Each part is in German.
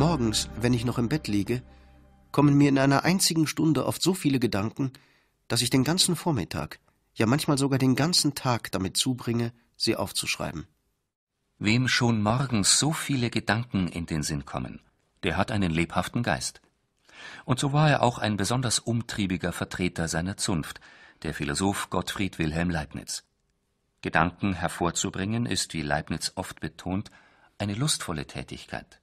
Morgens, wenn ich noch im Bett liege, kommen mir in einer einzigen Stunde oft so viele Gedanken, dass ich den ganzen Vormittag, ja manchmal sogar den ganzen Tag damit zubringe, sie aufzuschreiben. Wem schon morgens so viele Gedanken in den Sinn kommen, der hat einen lebhaften Geist. Und so war er auch ein besonders umtriebiger Vertreter seiner Zunft, der Philosoph Gottfried Wilhelm Leibniz. Gedanken hervorzubringen ist, wie Leibniz oft betont, eine lustvolle Tätigkeit.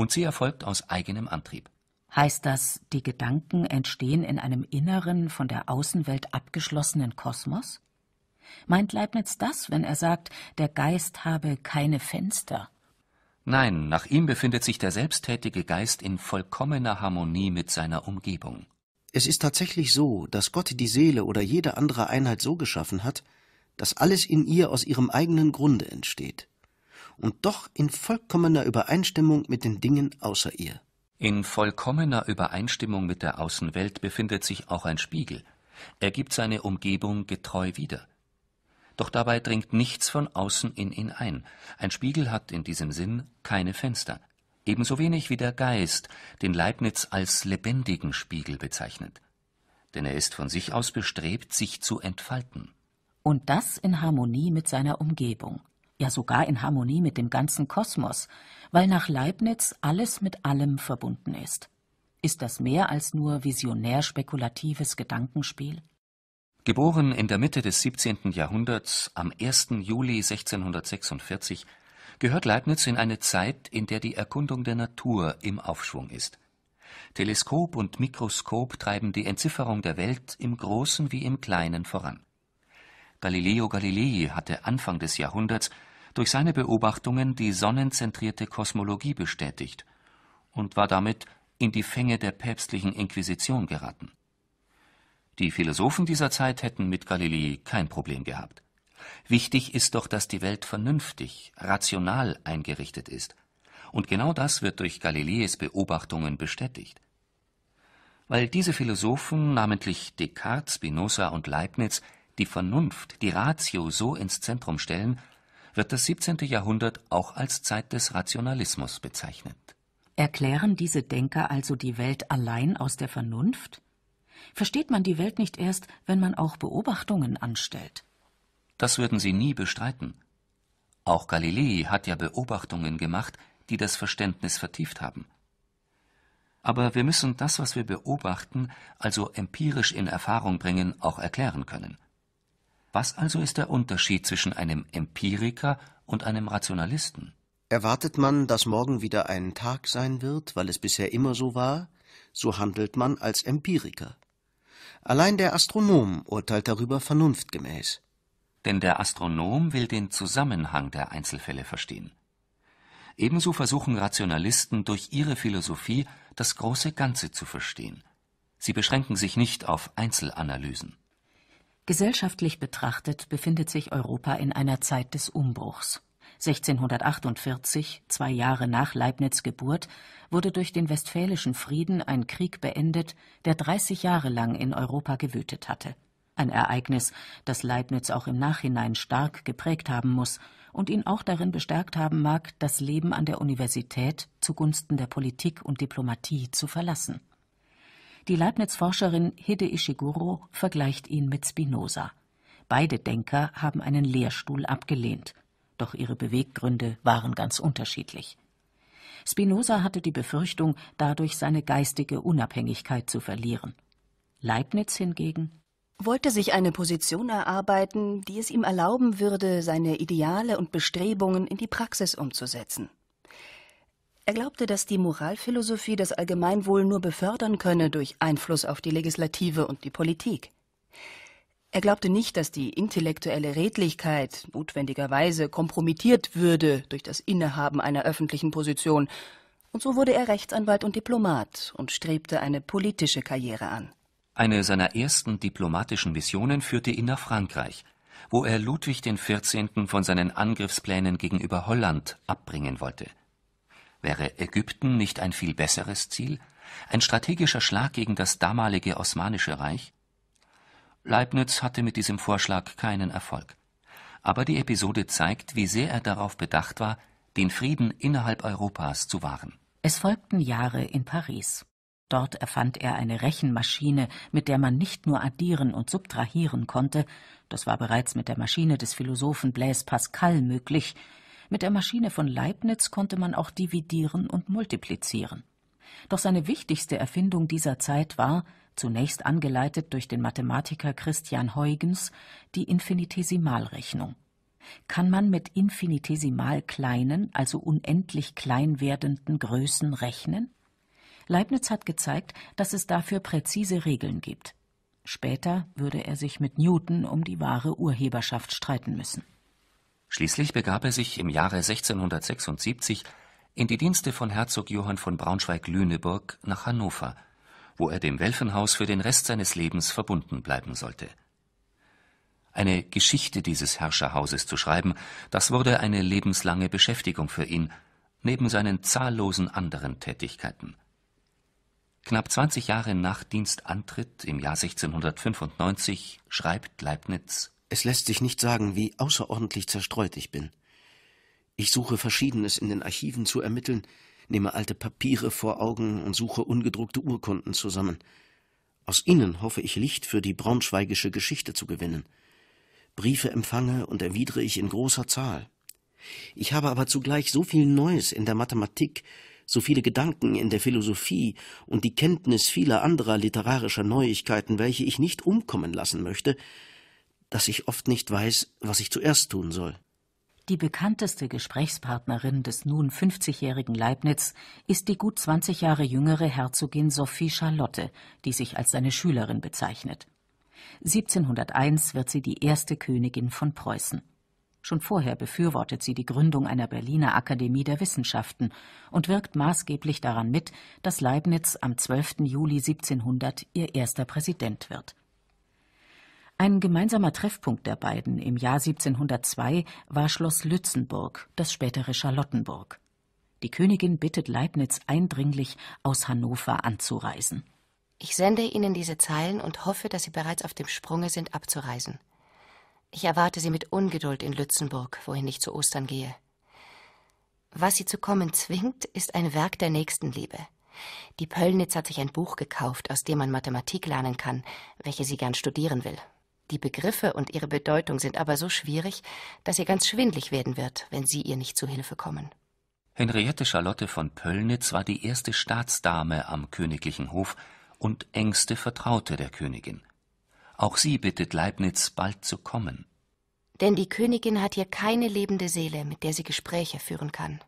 Und sie erfolgt aus eigenem Antrieb. Heißt das, die Gedanken entstehen in einem inneren, von der Außenwelt abgeschlossenen Kosmos? Meint Leibniz das, wenn er sagt, der Geist habe keine Fenster? Nein, nach ihm befindet sich der selbsttätige Geist in vollkommener Harmonie mit seiner Umgebung. Es ist tatsächlich so, dass Gott die Seele oder jede andere Einheit so geschaffen hat, dass alles in ihr aus ihrem eigenen Grunde entsteht und doch in vollkommener Übereinstimmung mit den Dingen außer ihr. In vollkommener Übereinstimmung mit der Außenwelt befindet sich auch ein Spiegel. Er gibt seine Umgebung getreu wieder. Doch dabei dringt nichts von außen in ihn ein. Ein Spiegel hat in diesem Sinn keine Fenster. Ebenso wenig wie der Geist, den Leibniz als lebendigen Spiegel bezeichnet. Denn er ist von sich aus bestrebt, sich zu entfalten. Und das in Harmonie mit seiner Umgebung ja sogar in Harmonie mit dem ganzen Kosmos, weil nach Leibniz alles mit allem verbunden ist. Ist das mehr als nur visionär spekulatives Gedankenspiel? Geboren in der Mitte des 17. Jahrhunderts, am 1. Juli 1646, gehört Leibniz in eine Zeit, in der die Erkundung der Natur im Aufschwung ist. Teleskop und Mikroskop treiben die Entzifferung der Welt im Großen wie im Kleinen voran. Galileo Galilei hatte Anfang des Jahrhunderts durch seine Beobachtungen die sonnenzentrierte Kosmologie bestätigt und war damit in die Fänge der päpstlichen Inquisition geraten. Die Philosophen dieser Zeit hätten mit Galilei kein Problem gehabt. Wichtig ist doch, dass die Welt vernünftig, rational eingerichtet ist. Und genau das wird durch Galileis Beobachtungen bestätigt. Weil diese Philosophen, namentlich Descartes, Spinoza und Leibniz, die Vernunft, die Ratio so ins Zentrum stellen, wird das 17. Jahrhundert auch als Zeit des Rationalismus bezeichnet. Erklären diese Denker also die Welt allein aus der Vernunft? Versteht man die Welt nicht erst, wenn man auch Beobachtungen anstellt? Das würden sie nie bestreiten. Auch Galilei hat ja Beobachtungen gemacht, die das Verständnis vertieft haben. Aber wir müssen das, was wir beobachten, also empirisch in Erfahrung bringen, auch erklären können. Was also ist der Unterschied zwischen einem Empiriker und einem Rationalisten? Erwartet man, dass morgen wieder ein Tag sein wird, weil es bisher immer so war, so handelt man als Empiriker. Allein der Astronom urteilt darüber vernunftgemäß. Denn der Astronom will den Zusammenhang der Einzelfälle verstehen. Ebenso versuchen Rationalisten durch ihre Philosophie das große Ganze zu verstehen. Sie beschränken sich nicht auf Einzelanalysen. Gesellschaftlich betrachtet befindet sich Europa in einer Zeit des Umbruchs. 1648, zwei Jahre nach Leibniz Geburt, wurde durch den Westfälischen Frieden ein Krieg beendet, der 30 Jahre lang in Europa gewütet hatte. Ein Ereignis, das Leibniz auch im Nachhinein stark geprägt haben muss und ihn auch darin bestärkt haben mag, das Leben an der Universität zugunsten der Politik und Diplomatie zu verlassen. Die Leibniz-Forscherin Hide Ishiguro vergleicht ihn mit Spinoza. Beide Denker haben einen Lehrstuhl abgelehnt, doch ihre Beweggründe waren ganz unterschiedlich. Spinoza hatte die Befürchtung, dadurch seine geistige Unabhängigkeit zu verlieren. Leibniz hingegen wollte sich eine Position erarbeiten, die es ihm erlauben würde, seine Ideale und Bestrebungen in die Praxis umzusetzen. Er glaubte, dass die Moralphilosophie das Allgemeinwohl nur befördern könne durch Einfluss auf die Legislative und die Politik. Er glaubte nicht, dass die intellektuelle Redlichkeit notwendigerweise kompromittiert würde durch das Innehaben einer öffentlichen Position, und so wurde er Rechtsanwalt und Diplomat und strebte eine politische Karriere an. Eine seiner ersten diplomatischen Missionen führte ihn nach Frankreich, wo er Ludwig XIV. von seinen Angriffsplänen gegenüber Holland abbringen wollte. Wäre Ägypten nicht ein viel besseres Ziel? Ein strategischer Schlag gegen das damalige Osmanische Reich? Leibniz hatte mit diesem Vorschlag keinen Erfolg. Aber die Episode zeigt, wie sehr er darauf bedacht war, den Frieden innerhalb Europas zu wahren. Es folgten Jahre in Paris. Dort erfand er eine Rechenmaschine, mit der man nicht nur addieren und subtrahieren konnte, das war bereits mit der Maschine des Philosophen Blaise Pascal möglich, mit der Maschine von Leibniz konnte man auch dividieren und multiplizieren. Doch seine wichtigste Erfindung dieser Zeit war, zunächst angeleitet durch den Mathematiker Christian Huygens, die Infinitesimalrechnung. Kann man mit infinitesimal kleinen, also unendlich klein werdenden Größen rechnen? Leibniz hat gezeigt, dass es dafür präzise Regeln gibt. Später würde er sich mit Newton um die wahre Urheberschaft streiten müssen. Schließlich begab er sich im Jahre 1676 in die Dienste von Herzog Johann von Braunschweig-Lüneburg nach Hannover, wo er dem Welfenhaus für den Rest seines Lebens verbunden bleiben sollte. Eine Geschichte dieses Herrscherhauses zu schreiben, das wurde eine lebenslange Beschäftigung für ihn, neben seinen zahllosen anderen Tätigkeiten. Knapp 20 Jahre nach Dienstantritt im Jahr 1695 schreibt Leibniz es lässt sich nicht sagen, wie außerordentlich zerstreut ich bin. Ich suche Verschiedenes in den Archiven zu ermitteln, nehme alte Papiere vor Augen und suche ungedruckte Urkunden zusammen. Aus ihnen hoffe ich Licht für die braunschweigische Geschichte zu gewinnen. Briefe empfange und erwidere ich in großer Zahl. Ich habe aber zugleich so viel Neues in der Mathematik, so viele Gedanken in der Philosophie und die Kenntnis vieler anderer literarischer Neuigkeiten, welche ich nicht umkommen lassen möchte, dass ich oft nicht weiß, was ich zuerst tun soll. Die bekannteste Gesprächspartnerin des nun 50-jährigen Leibniz ist die gut 20 Jahre jüngere Herzogin Sophie Charlotte, die sich als seine Schülerin bezeichnet. 1701 wird sie die erste Königin von Preußen. Schon vorher befürwortet sie die Gründung einer Berliner Akademie der Wissenschaften und wirkt maßgeblich daran mit, dass Leibniz am 12. Juli 1700 ihr erster Präsident wird. Ein gemeinsamer Treffpunkt der beiden im Jahr 1702 war Schloss Lützenburg, das spätere Charlottenburg. Die Königin bittet Leibniz eindringlich, aus Hannover anzureisen. Ich sende Ihnen diese Zeilen und hoffe, dass Sie bereits auf dem Sprunge sind, abzureisen. Ich erwarte Sie mit Ungeduld in Lützenburg, wohin ich zu Ostern gehe. Was Sie zu kommen zwingt, ist ein Werk der Nächstenliebe. Die Pöllnitz hat sich ein Buch gekauft, aus dem man Mathematik lernen kann, welche sie gern studieren will. Die Begriffe und ihre Bedeutung sind aber so schwierig, dass ihr ganz schwindlig werden wird, wenn Sie ihr nicht zu Hilfe kommen. Henriette Charlotte von Pöllnitz war die erste Staatsdame am königlichen Hof und engste Vertraute der Königin. Auch sie bittet Leibniz, bald zu kommen. Denn die Königin hat hier keine lebende Seele, mit der sie Gespräche führen kann.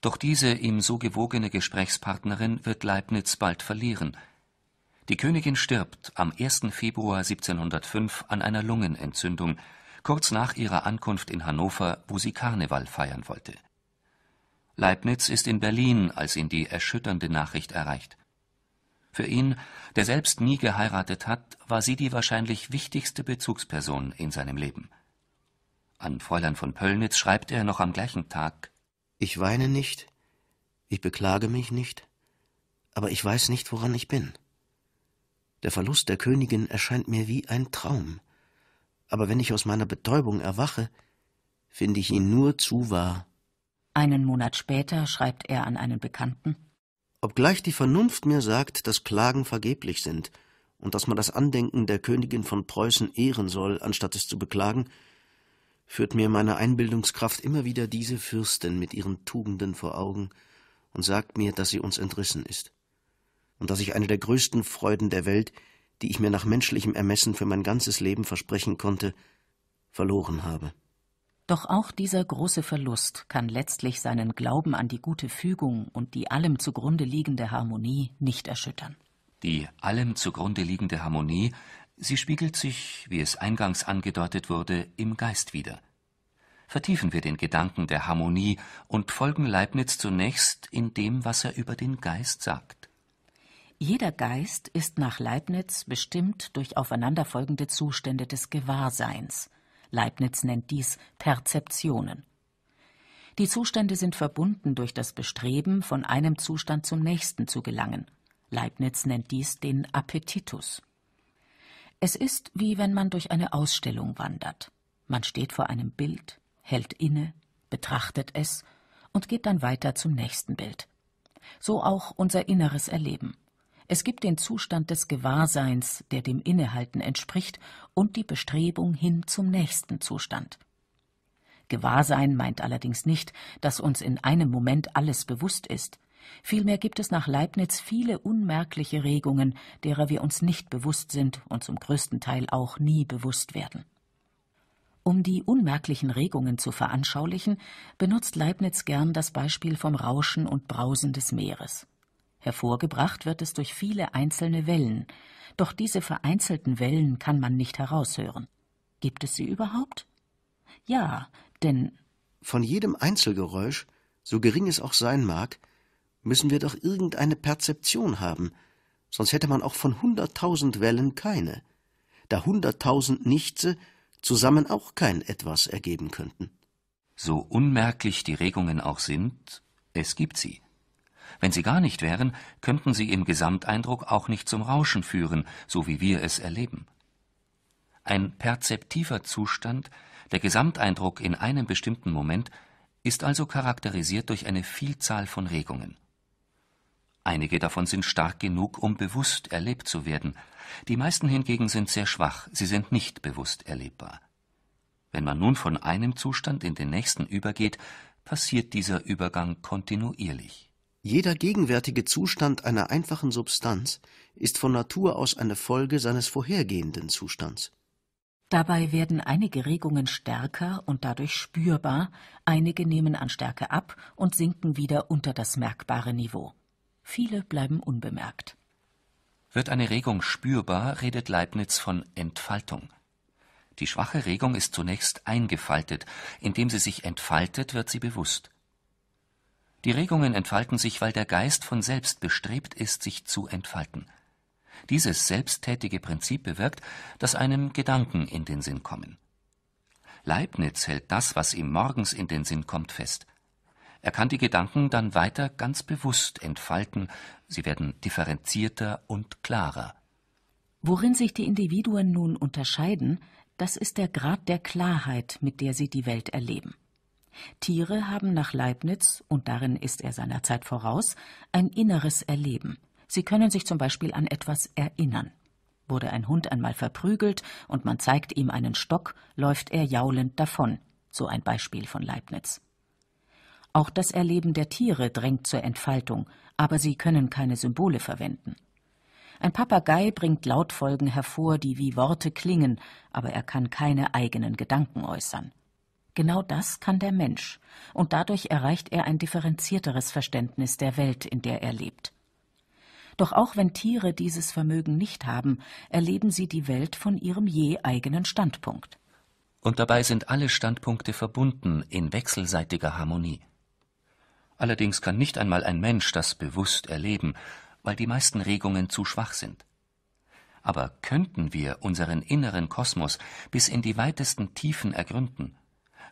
Doch diese ihm so gewogene Gesprächspartnerin wird Leibniz bald verlieren – die Königin stirbt am 1. Februar 1705 an einer Lungenentzündung, kurz nach ihrer Ankunft in Hannover, wo sie Karneval feiern wollte. Leibniz ist in Berlin, als ihn die erschütternde Nachricht erreicht. Für ihn, der selbst nie geheiratet hat, war sie die wahrscheinlich wichtigste Bezugsperson in seinem Leben. An Fräulein von Pöllnitz schreibt er noch am gleichen Tag Ich weine nicht, ich beklage mich nicht, aber ich weiß nicht, woran ich bin. Der Verlust der Königin erscheint mir wie ein Traum. Aber wenn ich aus meiner Betäubung erwache, finde ich ihn nur zu wahr. Einen Monat später schreibt er an einen Bekannten. Obgleich die Vernunft mir sagt, dass Klagen vergeblich sind und dass man das Andenken der Königin von Preußen ehren soll, anstatt es zu beklagen, führt mir meine Einbildungskraft immer wieder diese Fürstin mit ihren Tugenden vor Augen und sagt mir, dass sie uns entrissen ist und dass ich eine der größten Freuden der Welt, die ich mir nach menschlichem Ermessen für mein ganzes Leben versprechen konnte, verloren habe. Doch auch dieser große Verlust kann letztlich seinen Glauben an die gute Fügung und die allem zugrunde liegende Harmonie nicht erschüttern. Die allem zugrunde liegende Harmonie, sie spiegelt sich, wie es eingangs angedeutet wurde, im Geist wieder. Vertiefen wir den Gedanken der Harmonie und folgen Leibniz zunächst in dem, was er über den Geist sagt. Jeder Geist ist nach Leibniz bestimmt durch aufeinanderfolgende Zustände des Gewahrseins. Leibniz nennt dies Perzeptionen. Die Zustände sind verbunden durch das Bestreben, von einem Zustand zum nächsten zu gelangen. Leibniz nennt dies den Appetitus. Es ist wie wenn man durch eine Ausstellung wandert. Man steht vor einem Bild, hält inne, betrachtet es und geht dann weiter zum nächsten Bild. So auch unser inneres Erleben. Es gibt den Zustand des Gewahrseins, der dem Innehalten entspricht, und die Bestrebung hin zum nächsten Zustand. Gewahrsein meint allerdings nicht, dass uns in einem Moment alles bewusst ist. Vielmehr gibt es nach Leibniz viele unmerkliche Regungen, derer wir uns nicht bewusst sind und zum größten Teil auch nie bewusst werden. Um die unmerklichen Regungen zu veranschaulichen, benutzt Leibniz gern das Beispiel vom Rauschen und Brausen des Meeres. Hervorgebracht wird es durch viele einzelne Wellen, doch diese vereinzelten Wellen kann man nicht heraushören. Gibt es sie überhaupt? Ja, denn von jedem Einzelgeräusch, so gering es auch sein mag, müssen wir doch irgendeine Perzeption haben, sonst hätte man auch von hunderttausend Wellen keine, da hunderttausend Nichtse zusammen auch kein etwas ergeben könnten. So unmerklich die Regungen auch sind, es gibt sie. Wenn sie gar nicht wären, könnten sie im Gesamteindruck auch nicht zum Rauschen führen, so wie wir es erleben. Ein perzeptiver Zustand, der Gesamteindruck in einem bestimmten Moment, ist also charakterisiert durch eine Vielzahl von Regungen. Einige davon sind stark genug, um bewusst erlebt zu werden, die meisten hingegen sind sehr schwach, sie sind nicht bewusst erlebbar. Wenn man nun von einem Zustand in den nächsten übergeht, passiert dieser Übergang kontinuierlich. Jeder gegenwärtige Zustand einer einfachen Substanz ist von Natur aus eine Folge seines vorhergehenden Zustands. Dabei werden einige Regungen stärker und dadurch spürbar, einige nehmen an Stärke ab und sinken wieder unter das merkbare Niveau. Viele bleiben unbemerkt. Wird eine Regung spürbar, redet Leibniz von Entfaltung. Die schwache Regung ist zunächst eingefaltet, indem sie sich entfaltet, wird sie bewusst. Die Regungen entfalten sich, weil der Geist von selbst bestrebt ist, sich zu entfalten. Dieses selbsttätige Prinzip bewirkt, dass einem Gedanken in den Sinn kommen. Leibniz hält das, was ihm morgens in den Sinn kommt, fest. Er kann die Gedanken dann weiter ganz bewusst entfalten, sie werden differenzierter und klarer. Worin sich die Individuen nun unterscheiden, das ist der Grad der Klarheit, mit der sie die Welt erleben. Tiere haben nach Leibniz, und darin ist er seiner Zeit voraus, ein inneres Erleben. Sie können sich zum Beispiel an etwas erinnern. Wurde ein Hund einmal verprügelt und man zeigt ihm einen Stock, läuft er jaulend davon, so ein Beispiel von Leibniz. Auch das Erleben der Tiere drängt zur Entfaltung, aber sie können keine Symbole verwenden. Ein Papagei bringt Lautfolgen hervor, die wie Worte klingen, aber er kann keine eigenen Gedanken äußern. Genau das kann der Mensch, und dadurch erreicht er ein differenzierteres Verständnis der Welt, in der er lebt. Doch auch wenn Tiere dieses Vermögen nicht haben, erleben sie die Welt von ihrem je eigenen Standpunkt. Und dabei sind alle Standpunkte verbunden in wechselseitiger Harmonie. Allerdings kann nicht einmal ein Mensch das bewusst erleben, weil die meisten Regungen zu schwach sind. Aber könnten wir unseren inneren Kosmos bis in die weitesten Tiefen ergründen,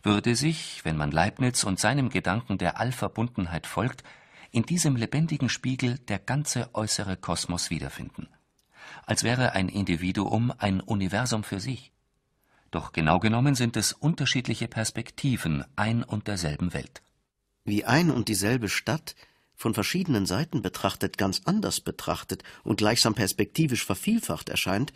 würde sich, wenn man Leibniz und seinem Gedanken der Allverbundenheit folgt, in diesem lebendigen Spiegel der ganze äußere Kosmos wiederfinden, als wäre ein Individuum ein Universum für sich. Doch genau genommen sind es unterschiedliche Perspektiven ein und derselben Welt. Wie ein und dieselbe Stadt, von verschiedenen Seiten betrachtet, ganz anders betrachtet und gleichsam perspektivisch vervielfacht erscheint,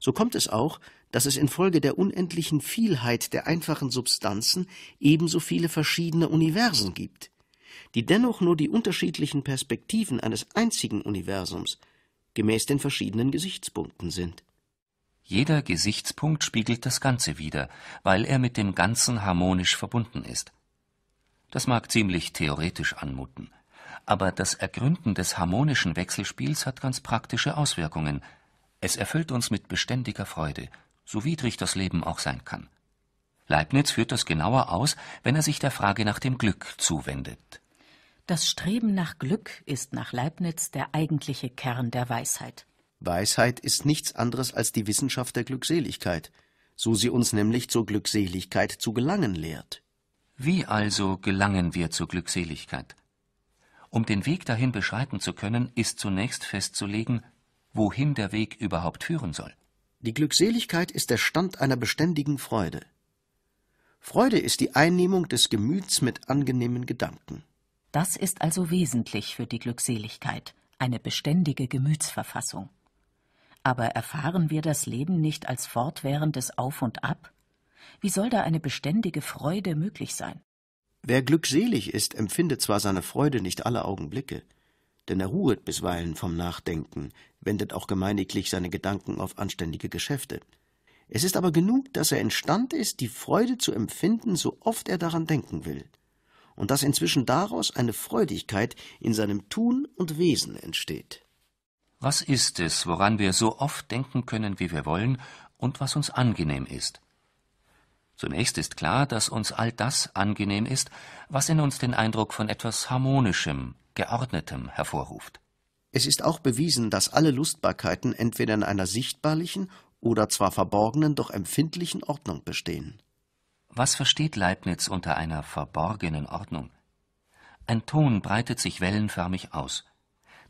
so kommt es auch, dass es infolge der unendlichen Vielheit der einfachen Substanzen ebenso viele verschiedene Universen gibt, die dennoch nur die unterschiedlichen Perspektiven eines einzigen Universums gemäß den verschiedenen Gesichtspunkten sind. Jeder Gesichtspunkt spiegelt das Ganze wider, weil er mit dem Ganzen harmonisch verbunden ist. Das mag ziemlich theoretisch anmuten, aber das Ergründen des harmonischen Wechselspiels hat ganz praktische Auswirkungen. Es erfüllt uns mit beständiger Freude so widrig das Leben auch sein kann. Leibniz führt das genauer aus, wenn er sich der Frage nach dem Glück zuwendet. Das Streben nach Glück ist nach Leibniz der eigentliche Kern der Weisheit. Weisheit ist nichts anderes als die Wissenschaft der Glückseligkeit, so sie uns nämlich zur Glückseligkeit zu gelangen lehrt. Wie also gelangen wir zur Glückseligkeit? Um den Weg dahin beschreiten zu können, ist zunächst festzulegen, wohin der Weg überhaupt führen soll. Die Glückseligkeit ist der Stand einer beständigen Freude. Freude ist die Einnehmung des Gemüts mit angenehmen Gedanken. Das ist also wesentlich für die Glückseligkeit, eine beständige Gemütsverfassung. Aber erfahren wir das Leben nicht als fortwährendes Auf und Ab? Wie soll da eine beständige Freude möglich sein? Wer glückselig ist, empfindet zwar seine Freude nicht alle Augenblicke, denn er ruhet bisweilen vom Nachdenken, wendet auch gemeiniglich seine Gedanken auf anständige Geschäfte. Es ist aber genug, dass er instand ist, die Freude zu empfinden, so oft er daran denken will, und dass inzwischen daraus eine Freudigkeit in seinem Tun und Wesen entsteht. Was ist es, woran wir so oft denken können, wie wir wollen, und was uns angenehm ist? Zunächst ist klar, dass uns all das angenehm ist, was in uns den Eindruck von etwas Harmonischem, Geordnetem hervorruft. Es ist auch bewiesen, dass alle Lustbarkeiten entweder in einer sichtbarlichen oder zwar verborgenen, doch empfindlichen Ordnung bestehen. Was versteht Leibniz unter einer verborgenen Ordnung? Ein Ton breitet sich wellenförmig aus.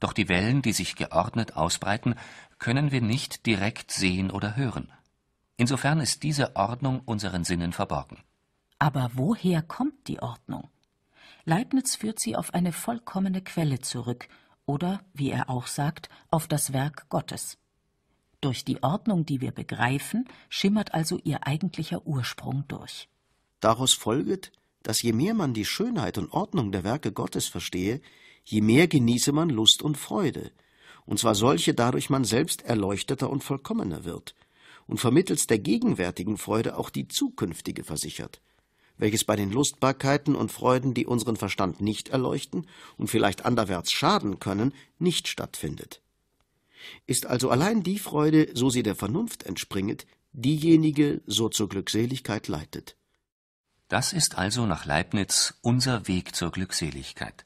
Doch die Wellen, die sich geordnet ausbreiten, können wir nicht direkt sehen oder hören. Insofern ist diese Ordnung unseren Sinnen verborgen. Aber woher kommt die Ordnung? Leibniz führt sie auf eine vollkommene Quelle zurück oder, wie er auch sagt, auf das Werk Gottes. Durch die Ordnung, die wir begreifen, schimmert also ihr eigentlicher Ursprung durch. Daraus folget, dass je mehr man die Schönheit und Ordnung der Werke Gottes verstehe, je mehr genieße man Lust und Freude, und zwar solche dadurch man selbst erleuchteter und vollkommener wird und vermittels der gegenwärtigen Freude auch die zukünftige versichert welches bei den Lustbarkeiten und Freuden, die unseren Verstand nicht erleuchten und vielleicht anderwärts schaden können, nicht stattfindet. Ist also allein die Freude, so sie der Vernunft entspringet, diejenige so zur Glückseligkeit leitet. Das ist also nach Leibniz unser Weg zur Glückseligkeit.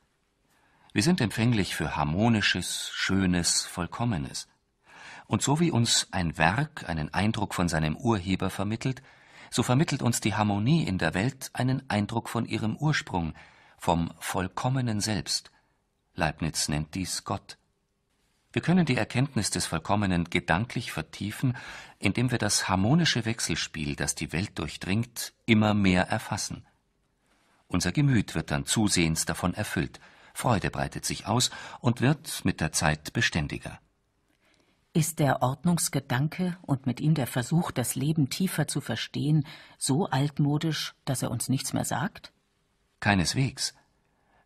Wir sind empfänglich für harmonisches, schönes, vollkommenes. Und so wie uns ein Werk einen Eindruck von seinem Urheber vermittelt, so vermittelt uns die Harmonie in der Welt einen Eindruck von ihrem Ursprung, vom vollkommenen Selbst. Leibniz nennt dies Gott. Wir können die Erkenntnis des Vollkommenen gedanklich vertiefen, indem wir das harmonische Wechselspiel, das die Welt durchdringt, immer mehr erfassen. Unser Gemüt wird dann zusehends davon erfüllt, Freude breitet sich aus und wird mit der Zeit beständiger ist der Ordnungsgedanke und mit ihm der Versuch, das Leben tiefer zu verstehen, so altmodisch, dass er uns nichts mehr sagt? Keineswegs.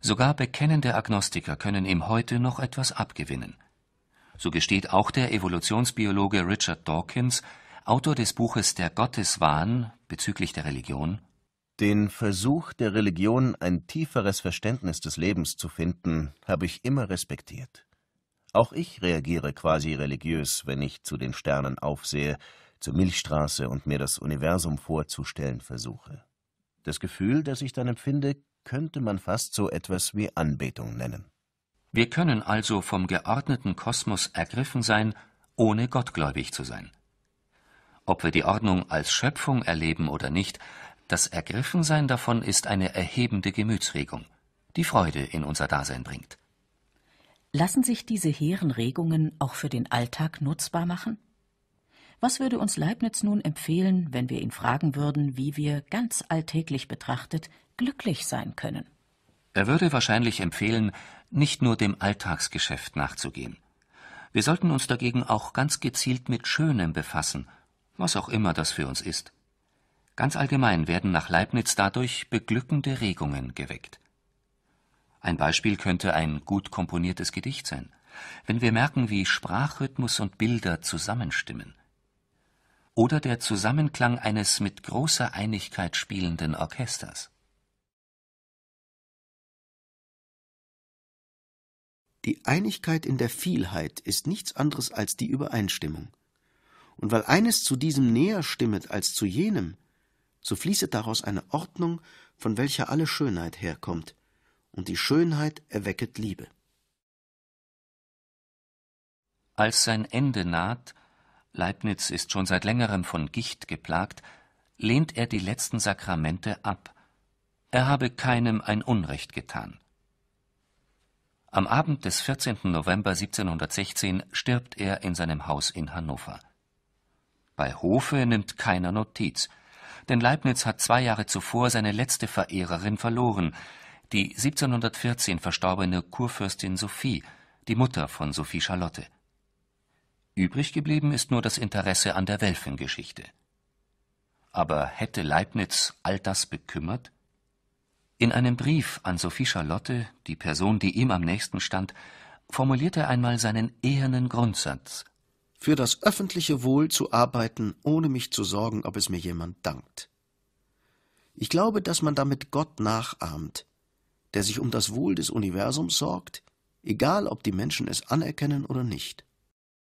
Sogar bekennende Agnostiker können ihm heute noch etwas abgewinnen. So gesteht auch der Evolutionsbiologe Richard Dawkins, Autor des Buches Der Gotteswahn bezüglich der Religion, den Versuch der Religion, ein tieferes Verständnis des Lebens zu finden, habe ich immer respektiert. Auch ich reagiere quasi religiös, wenn ich zu den Sternen aufsehe, zur Milchstraße und mir das Universum vorzustellen versuche. Das Gefühl, das ich dann empfinde, könnte man fast so etwas wie Anbetung nennen. Wir können also vom geordneten Kosmos ergriffen sein, ohne gottgläubig zu sein. Ob wir die Ordnung als Schöpfung erleben oder nicht, das Ergriffensein davon ist eine erhebende Gemütsregung, die Freude in unser Dasein bringt. Lassen sich diese hehren Regungen auch für den Alltag nutzbar machen? Was würde uns Leibniz nun empfehlen, wenn wir ihn fragen würden, wie wir ganz alltäglich betrachtet glücklich sein können? Er würde wahrscheinlich empfehlen, nicht nur dem Alltagsgeschäft nachzugehen. Wir sollten uns dagegen auch ganz gezielt mit Schönem befassen, was auch immer das für uns ist. Ganz allgemein werden nach Leibniz dadurch beglückende Regungen geweckt. Ein Beispiel könnte ein gut komponiertes Gedicht sein, wenn wir merken, wie Sprachrhythmus und Bilder zusammenstimmen. Oder der Zusammenklang eines mit großer Einigkeit spielenden Orchesters. Die Einigkeit in der Vielheit ist nichts anderes als die Übereinstimmung. Und weil eines zu diesem näher stimmet als zu jenem, so fließet daraus eine Ordnung, von welcher alle Schönheit herkommt, und die Schönheit erwecket Liebe. Als sein Ende naht, Leibniz ist schon seit längerem von Gicht geplagt, lehnt er die letzten Sakramente ab. Er habe keinem ein Unrecht getan. Am Abend des 14. November 1716 stirbt er in seinem Haus in Hannover. Bei Hofe nimmt keiner Notiz, denn Leibniz hat zwei Jahre zuvor seine letzte Verehrerin verloren, die 1714 verstorbene Kurfürstin Sophie, die Mutter von Sophie Charlotte. Übrig geblieben ist nur das Interesse an der Welfengeschichte. Aber hätte Leibniz all das bekümmert? In einem Brief an Sophie Charlotte, die Person, die ihm am nächsten stand, formuliert er einmal seinen ehernen Grundsatz. Für das öffentliche Wohl zu arbeiten, ohne mich zu sorgen, ob es mir jemand dankt. Ich glaube, dass man damit Gott nachahmt, der sich um das Wohl des Universums sorgt, egal ob die Menschen es anerkennen oder nicht.